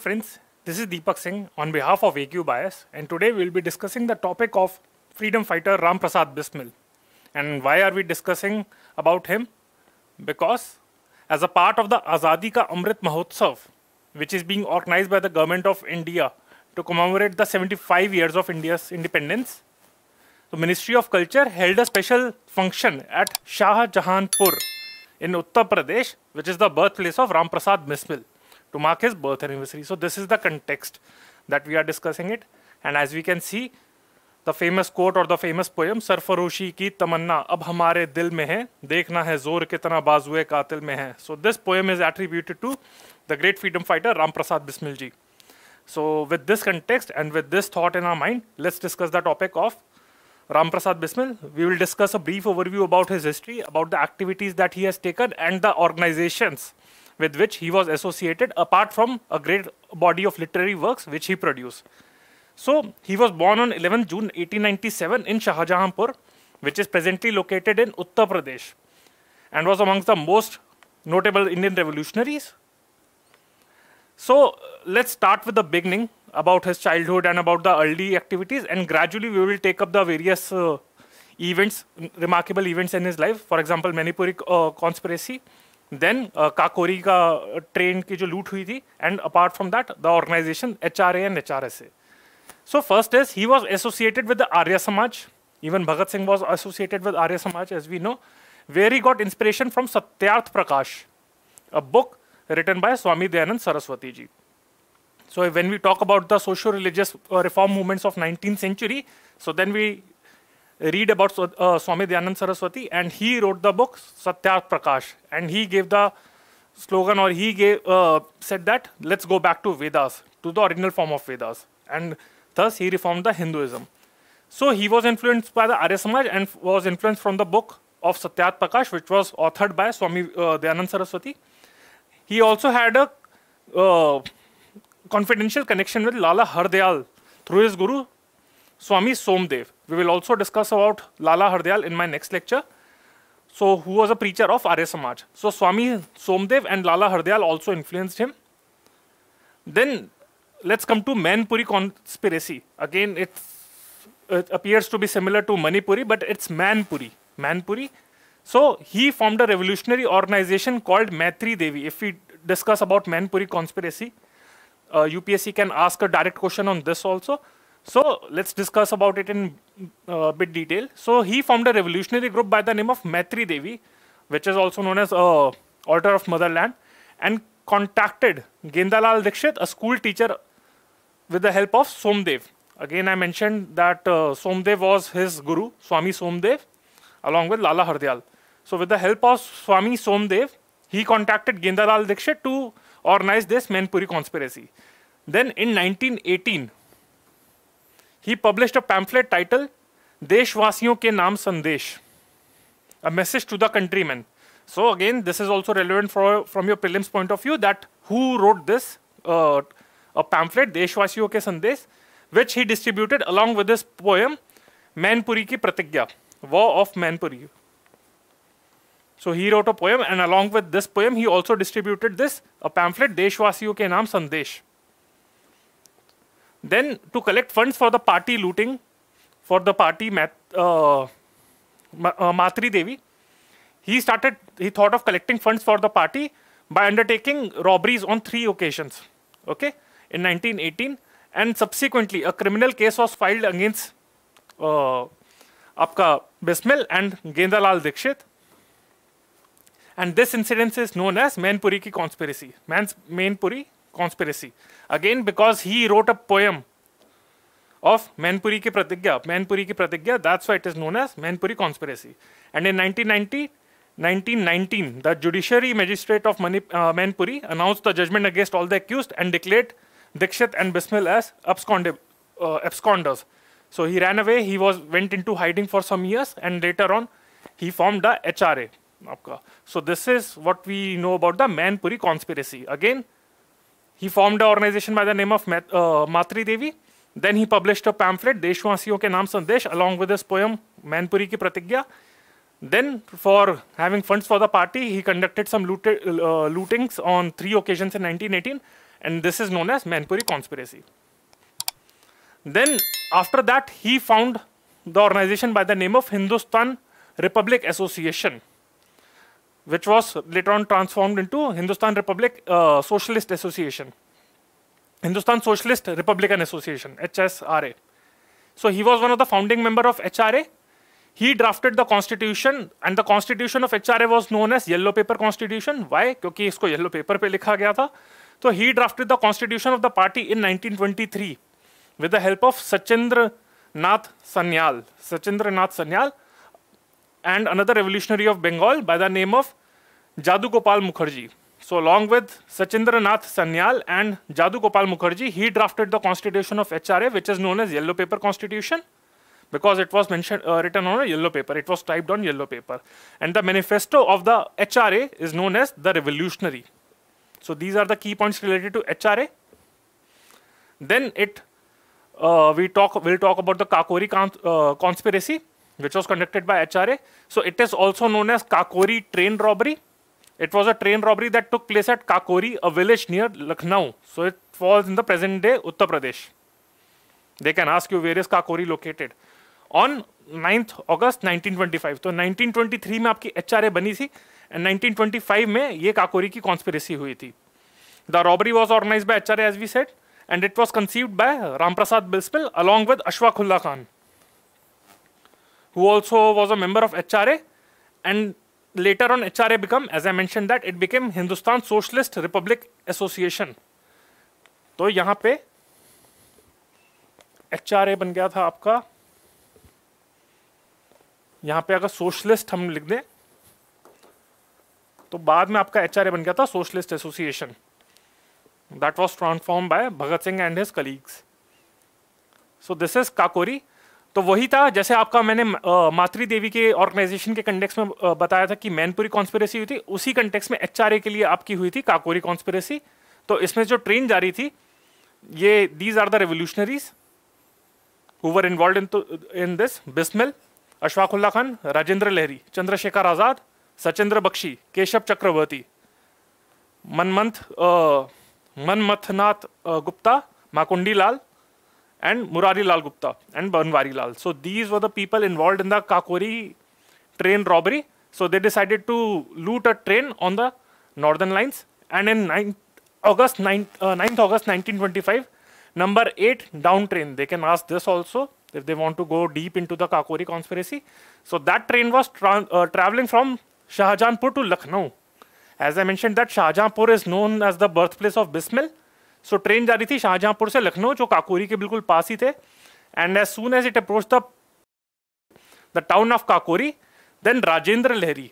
friends, this is Deepak Singh on behalf of AQ Bias, and today we'll be discussing the topic of freedom fighter Ram Prasad Bismil. And why are we discussing about him? Because as a part of the Azadi Ka Amrit Mahotsav, which is being organized by the government of India to commemorate the 75 years of India's independence, the Ministry of Culture held a special function at Shah Jahanpur in Uttar Pradesh, which is the birthplace of Ram Prasad Bismil. to mark his birth anniversary. So this is the context that we are discussing it. And as we can see, the famous quote or the famous poem सरफरोशी की तमन्ना अब हमारे दिल में है देखना है जोर कितना बाजुए कातिल mein hai. So this poem is attributed to the great freedom fighter Ram Prasad Bismil ji so with this context and with this thought in our mind let's discuss the topic of Ram Prasad Bismil. We will discuss a brief overview about his history, about the activities that he has taken, and the organizations uh, with which he was associated apart from a great body of literary works which he produced. So he was born on 11 June 1897 in Shahjahanpur, which is presently located in Uttar Pradesh, and was amongst the most notable Indian revolutionaries. So let's start with the beginning about his childhood and about the early activities, and gradually we will take up the various uh, events, remarkable events in his life. For example, Manipuri uh, conspiracy, then Kakori का train की जो लूट हुई थी and apart from that the organisation H R A and H R S A so first is he was associated with Arya Samaj even Bhagat Singh was associated with Arya Samaj as we know very got inspiration from Satyarth Prakash a book written by Swami Dayanand Saraswati ji so when we talk about the socio religious reform movements of nineteen century so then we read about uh, Swami Dhyanand Saraswati, and he wrote the book Satya Prakash, and he gave the slogan or he gave uh, said that let's go back to Vedas, to the original form of Vedas, and thus he reformed the Hinduism. So he was influenced by the Arya Samaj and was influenced from the book of Satyat Prakash, which was authored by Swami uh, Dhyanand Saraswati. He also had a uh, confidential connection with Lala Hardayal through his guru Swami Somdev. We will also discuss about Lala Hardyal in my next lecture. So, who was a preacher of Arya Samaj. So, Swami Somdev and Lala Hardyal also influenced him. Then, let's come to Manpuri conspiracy. Again, it, it appears to be similar to Manipuri, but it's Manpuri. Manpuri. So, he formed a revolutionary organization called Maitri Devi. If we discuss about Manpuri conspiracy, uh, UPSC can ask a direct question on this also. So let's discuss about it in uh, bit detail. So he formed a revolutionary group by the name of Maitri Devi, which is also known as uh, Order of Motherland, and contacted Gendalal Dikshit, a school teacher, with the help of Somdev. Again, I mentioned that uh, Somdev was his guru, Swami Somdev, along with Lala Hardyal. So with the help of Swami Somdev, he contacted Gendalal Dikshit to organize this Manpuri conspiracy. Then in 1918, he published a pamphlet titled Deshwasiyon Ke Naam Sandesh, a message to the countrymen. So again, this is also relevant for, from your prelims point of view that who wrote this uh, a pamphlet, Deshwasiyon Ke Sandesh, which he distributed along with his poem, Manpuri Ki Pratigya, War of Manpuri. So he wrote a poem and along with this poem, he also distributed this, a pamphlet, Deshwasiyon Ke Naam Sandesh. Then to collect funds for the party looting, for the party Mathri uh, uh, Matri Devi, he started. He thought of collecting funds for the party by undertaking robberies on three occasions. Okay, in 1918, and subsequently a criminal case was filed against uh, Apka Bismil and Gendalal Dikshit. And this incident is known as Mainpuri ki conspiracy. Man's conspiracy. Again, because he wrote a poem of Manpuri Ki Pratigya, Manpuri Ki Pratigya, that's why it is known as Manpuri conspiracy. And in 1990, 1919, the judiciary magistrate of Manip, uh, Manpuri announced the judgment against all the accused and declared Dikshit and Bismil as uh, absconders. So he ran away, he was went into hiding for some years, and later on, he formed the HRA. So this is what we know about the Manpuri conspiracy. Again, he formed an organization by the name of Met, uh, Matri Devi. Then he published a pamphlet, Deshwasiyon Ke Naam Sandesh, along with his poem, Manpuri Ki Pratigya. Then, for having funds for the party, he conducted some looted, uh, lootings on three occasions in 1918, and this is known as Manpuri Conspiracy. Then, after that, he found the organization by the name of Hindustan Republic Association which was later on transformed into Hindustan Republic uh, Socialist Association, Hindustan Socialist Republican Association, HSRA. So he was one of the founding members of HRA. He drafted the constitution and the constitution of HRA was known as Yellow Paper Constitution. Why? क्योंकि इसको Yellow Paper पे लिखा गया So he drafted the constitution of the party in 1923 with the help of Sachindra Nath Sanyal. Sachindra Nath Sanyal and another revolutionary of Bengal by the name of Jadu Gopal Mukherjee. So, along with Sachindranath Sanyal and Jadu Gopal Mukherjee, he drafted the constitution of HRA, which is known as Yellow Paper Constitution, because it was mentioned uh, written on a yellow paper. It was typed on yellow paper, and the manifesto of the HRA is known as the Revolutionary. So, these are the key points related to HRA. Then it uh, we talk will talk about the Kakori uh, conspiracy which was conducted by HRA. So it is also known as Kakori train robbery. It was a train robbery that took place at Kakori, a village near Lucknow. So it falls in the present day Uttar Pradesh. They can ask you where is Kakori located. On 9th August 1925 तो 1923 में आपकी HRA बनी थी and 1925 में ये काकोरी की conspiracy हुई थी the robbery was organise by H R as we said and it was conceived by Ramprasad Bismil along with Ashfaq Khan who also was a member of HRA and later on HRA become, as I mentioned that, it became Hindustan Socialist Republic Association. तो यहाँ पे H बन गया था आपका यहाँ पे अगर सोशलिस्ट हम लिख दें तो बाद में आपका एच बन गया था socialist association that was transform by Bhagat Singh and his colleagues so this is Kakori तो वही था जैसे आपका मैंने मातृ देवी के ऑर्गेनाइजेशन के कंटेक्स में बताया था कि मैनपुरी कॉन्स्परेसी हुई थी उसी कंटेक्स में एच के लिए आपकी हुई थी काकोरी कॉन्स्परेसी तो इसमें जो ट्रेन जा रही थी ये these are the revolutionaries who were involve in in this Bismil Ashfaq Ullah Khan Rajendra Lahiri Chandrashekhar Azad Sachindra Bakshi Keshav Chakravarti Manmath Manmathnath Gupta Mukundi Lal and Murari Lal Gupta and Banwari Lal. So these were the people involved in the Kakori train robbery. So they decided to loot a train on the northern lines. And in 9th August, 9th, uh, 9th August 1925, number 8 down train. They can ask this also if they want to go deep into the Kakori conspiracy. So that train was tra uh, traveling from Shahjahanpur to Lucknow. As I mentioned that Shahjahanpur is known as the birthplace of Bismil so train जा रही थी शाहजहाँपुर से लखनऊ जो काकोरी के बिल्कुल पास ही थे and as soon as it approach the the town of Kakori then Rajendra Lahiri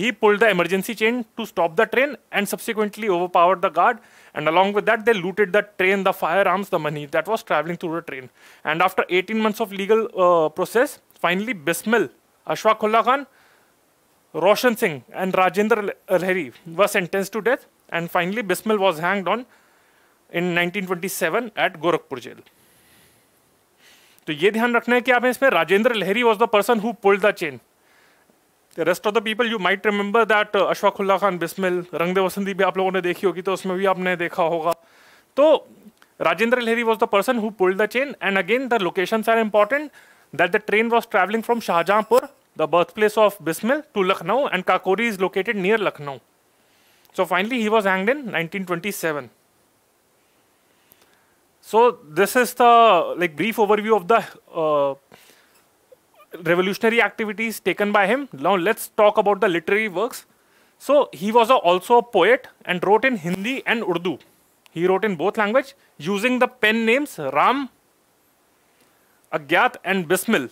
he pulled the emergency chain to stop the train and subsequently overpowered the guard and along with that they looted the train the firearms the money that was traveling through the train and after 18 months of legal uh, process finally bismil ashfaq ullah khan roshan singh and rajendra lahiri were sentenced to death and finally bismil was hanged on in 1927 at Gorakhpur jail तो ये ध्यान रखना है कि आप इसमें Rajendra Lahiri was the person who pull the chain rest of the people you might remember that Ashfaq Ullah Khan Bismil रंगदेव वसंदी भी आप लोगों ने देखी होगी तो उसमें भी आपने देखा होगा तो Rajendra Lahiri was the person who pull the chain and again the location are important that the train was travelling from Shahjahanpur the birth place of Bismil to Lucknow and Kakori is located near Lucknow so finally he was hanged in nineteen twenty seven So this is the like brief overview of the uh, revolutionary activities taken by him. Now let's talk about the literary works. So he was a, also a poet and wrote in Hindi and Urdu. He wrote in both language using the pen names Ram, Agyat and Bismil.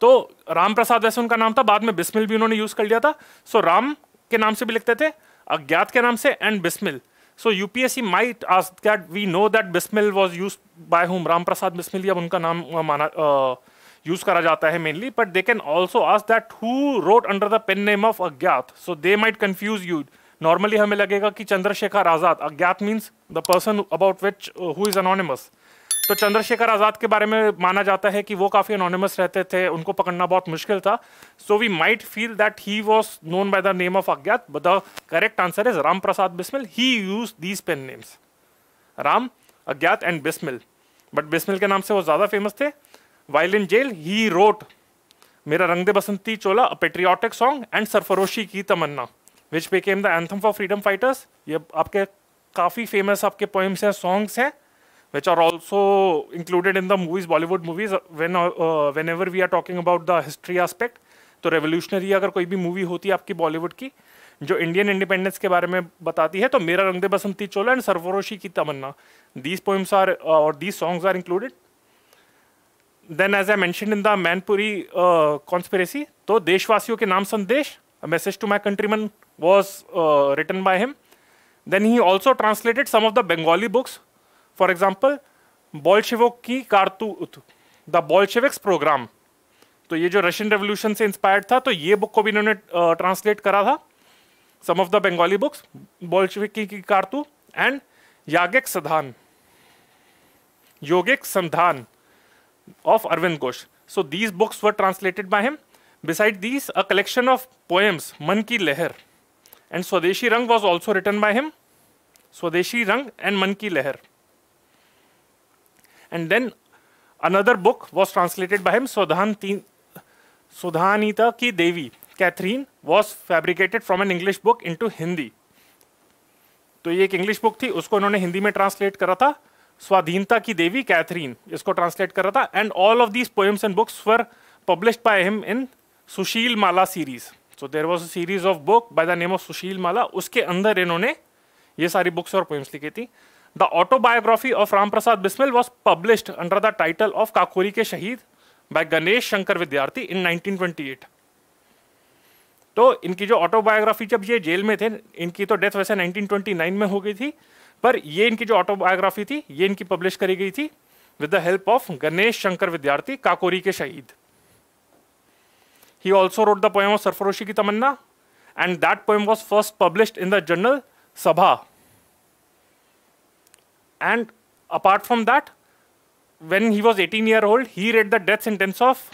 तो राम प्रसाद वैसे उनका नाम था बाद में बिस्मिल भी उन्होंने use कर लिया था सो so, राम के नाम से भी लिखते थे अज्ञात के नाम से and Bismil So UPSC might ask that we know that Bismil was use by whom Ram Prasad Bismil अब उनका नाम माना यूज करा जाता है mainly but they can also ask that who wrote under the pen name of Agyat so they might confuse you normally हमें लगेगा कि Chandrashekhar Azad Agyat means the person about which who is anonymous तो चंद्रशेखर आज़ाद के बारे में माना जाता है कि वो काफ़ी अनोनिमस रहते थे उनको पकड़ना बहुत मुश्किल था so we might feel that he was known by the name of Agyat the correct answer is Ram Prasad Bismil he use these pen names Ram Agyat and Bismil but Bismil के नाम से वो ज़्यादा फेमस थे while in jail he wrote मेरा रंग दे बसंती चोला अ पेट्रियाटिक सॉन्ग एंड सरफरोशी की तमन्ना which became the anthem for freedom fighters ये आपके काफ़ी फेमस आपके पोइम्स हैं सॉन्ग्स हैं which are also included in the movies, Bollywood movies, when, uh, uh whenever we are talking about the history aspect. तो रेवोल्यूशनरी अगर कोई भी मूवी होती है आपकी बॉलीवुड की जो इंडियन इंडिपेंडेंस के बारे में बताती है तो मेरा रंग दे बसंती चोला एंड सर्वरोशी की तमन्ना दीज पोइम्स आर और these songs are included then as I mention in the Mainpuri conspiracy तो देशवासियों के नाम संदेश message to my country countryman was written by him then he also translated some of the Bengali books for example, Bolshevik ki kartu the Bolsheviks program. तो ये जो Russian revolution से inspired था तो ये बुक को भी इन्होंने ट्रांसलेट करा था some of the Bengali books बोल्शविकी की कारतू एंड यागिक संधान योगिक संधान of Aurobindo Ghosh so these books were translated by him besides these a collection of poems मन की लहर एंड स्वदेशी रंग was also written by him स्वदेशी रंग एंड मन की लहर and then another book was translated by him, Sudhanita Ki Devi, Catherine, was fabricated from an English book into Hindi. तो ये एक इंग्लिश बुक थी उसको इन्होंने हिंदी में ट्रांसलेट करा था स्वाधीनता की देवी कैथरीन इसको ट्रांसलेट करा था and all of these poems and books were published by him in Sushil Mala series so there was a series of book by the name of Sushil Mala उसके अंदर इन्होंने ये सारी बुक्स और पोएम्स लिखी थी the autobiography of Ram Prasad Bismil was published under the title of Kakori के शहीद बाय गणेश शंकर विद्यार्थी इन 1928. तो इनकी जो ऑटोबायोग्राफी जब ये जेल में थे इनकी तो डेथ वैसे 1929 में हो गई थी पर ये इनकी जो ऑटोबायोग्राफी थी ये इनकी पब्लिश करी गई थी with the help of Ganesh Shankar Vidyarthi Kakori के शहीद he also wrote the poem of सरफरोशी की तमन्ना and that poem was first published in the journal Sabha And apart from that, when he was 18 year old, he read the death sentence of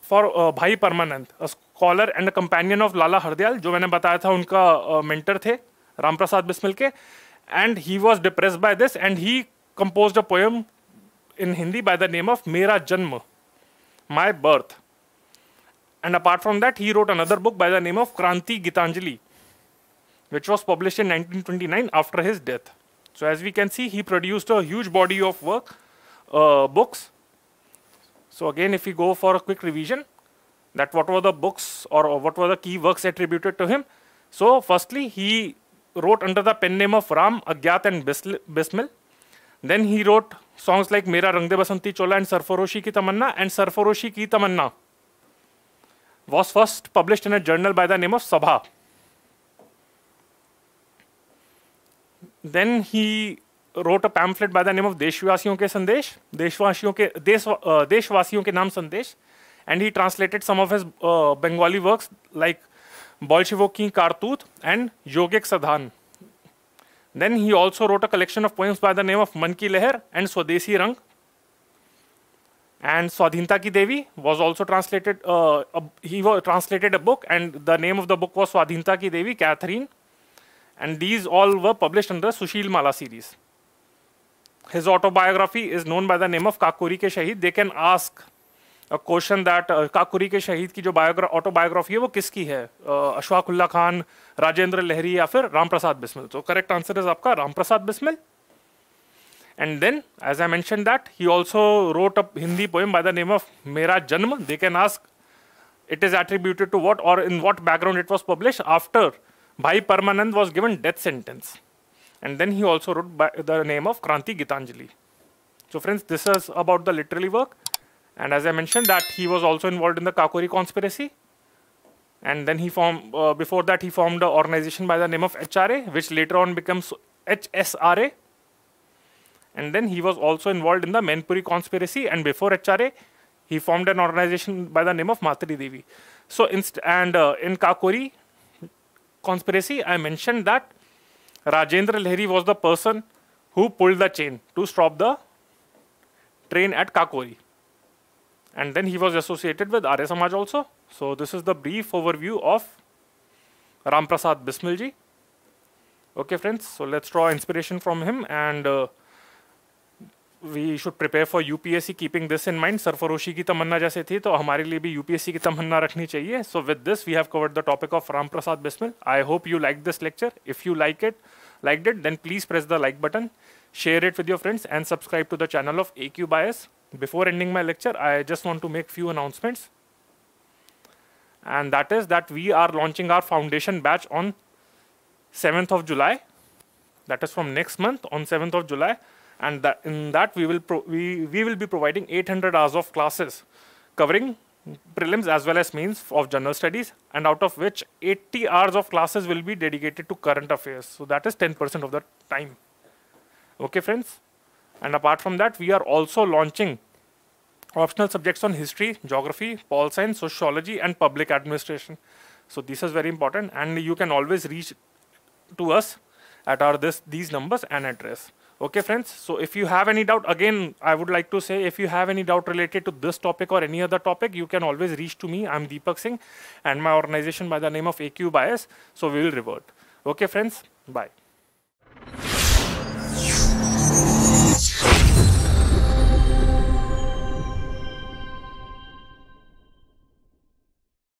for uh, Bhai Permanent, a scholar and a companion of Lala Hardyal, जो मैंने बताया था उनका mentor uh, mentor, Ram Prasad Bismil के and he was depress by this and he compose a poem in Hindi by the name of मेरा जन्म And apart from that, he wrote another book by the name of Kranti Gitanjali, which was published in 1929 after his death. So as we can see, he produced a huge body of work, uh, books. So again, if we go for a quick revision, that what were the books or, or what were the key works attributed to him. So firstly, he wrote under the pen name of Ram, Agyat and Bismil. Then he wrote songs like Mera Rangde Basanti Chola and Sarfaroshi Ki Tamanna and Sarfaroshi Ki Tamanna was first published in a journal by the name of Sabha. Then he wrote a pamphlet by the name of देशवासियों के संदेश देशवासियों के देश देशवासियों के नाम संदेश and he translated some of his Bengali works like बॉल्शिवो की कारतूत एंड योगिक सधान then he also wrote a collection of poems by the name of मन की लहर एंड स्वदेशी रंग एंड स्वाधीनता की देवी was also translated he translated a book and the name of the book was स्वाधीनता की देवी Catherine and these all were published under Sushil Mala series. His autobiography is known by the name of Kakuri ke Shahid. They can ask a question that uh, Kakuri ke Shahid ki jo बायोग्रा autobiography है वो किसकी hai? uh, Ashfaqulla Khan, Rajendra Lahiri ya fir Ram Prasad Bismil तो correct answer is आपका Ram Prasad Bismil And then, as I mentioned that, he also wrote a Hindi poem by the name of Mera Janma. They can ask, it is attributed to what or in what background it was published after Bhai Parmanand was given death sentence. And then he also wrote by the name of Kranti Gitanjali. So friends, this is about the literary work. And as I mentioned that he was also involved in the Kakori conspiracy. And then he formed, uh, before that he formed an organization by the name of HRA, which later on becomes HSRA. And then he was also involved in the Menpuri conspiracy. And before HRA, he formed an organization by the name of Matri Devi. So, and uh, in Kakori, conspiracy, I mentioned that Rajendra Lahiri was the person who pulled the chain to stop the train at Kakori. And then he was associated with Arya Samaj also. So this is the brief overview of Ramprasad Bismilji. Okay, friends, so let's draw inspiration from him and uh, we should prepare for UPSC. Keeping this in mind, sir, for तमन्ना जैसे थी तो हमारे so भी UPSC की तमन्ना रखनी चाहिए so with this we have covered the topic of Ram Prasad Bismil I hope you like this lecture if you like it liked it then please press the like button share it with your friends and subscribe to the channel of aq bias before ending my lecture i just want to make few announcements and that is that we are launching our foundation batch on 7th of july that is from next month on 7th of july and that in that we will we, we will be providing 800 hours of classes covering prelims as well as means of general studies and out of which 80 hours of classes will be dedicated to current affairs so that is 10% of the time okay friends and apart from that we are also launching optional subjects on history geography pol science sociology and public administration so this is very important and you can always reach to us at our this these numbers and address Okay, friends. So if you have any doubt, again, I would like to say if you have any doubt related to this topic or any other topic, you can always reach to me. I'm Deepak Singh and my organization by the name of AQ Bias. So we will revert. Okay, friends. Bye.